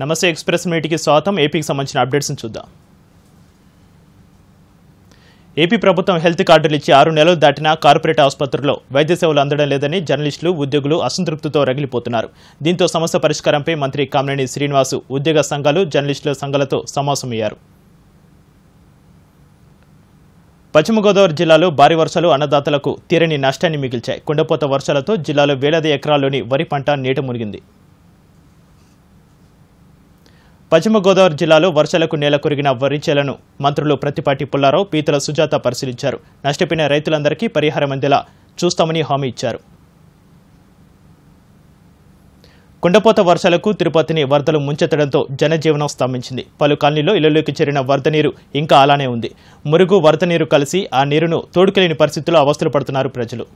నమస్తే ఎక్స్ప్రెస్ మీటికి స్వాగతం ఏపీకి సంబంధించిన అప్డేట్స్ని చూద్దాం ఏపీ ప్రభుత్వం హెల్త్ కార్డులు ఇచ్చి ఆరు నెలలు దాటినా కార్పొరేట్ ఆసుపత్రుల్లో వైద్య సేవలు అందడం లేదని జర్నలిస్టులు ఉద్యోగులు అసంతృప్తితో రగిలిపోతున్నారు దీంతో సమస్య పరిష్కారంపై మంత్రి కామినేని శ్రీనివాసు ఉద్యోగ సంఘాలు జర్నలిస్టుల సంఘాలతో సమావేశమయ్యారు పశ్చిమ గోదావరి జిల్లాలో భారీ వర్షాలు అన్నదాతలకు తీరని నష్టాన్ని మిగిల్చాయి కుండపోత వర్షాలతో జిల్లాలో వేలాది ఎకరాల్లోని వరి పంట నీట మునిగింది పశ్చిమ గోదావరి జిల్లాలో వర్షాలకు నేల కొరిగిన వరిచేలను మంత్రులు ప్రతిపాటి పుల్లారావు పీతల సుజాత పరిశీలించారు నష్టపోయిన రైతులందరికీ పరిహారం అందేలా చూస్తామని హామీ ఇచ్చారు కుండపోత వర్షాలకు తిరుపతిని వరదలు ముంచెత్తడంతో జనజీవనం స్తంభించింది పలు కాలనీల్లో ఇళ్లలోకి చేరిన వరద నీరు ఇంకా అలానే ఉంది మురుగు వరద నీరు కలిసి ఆ నీరును తోడుకెళ్లిన పరిస్థితుల్లో అవస్థలు పడుతున్నారు ప్రజలు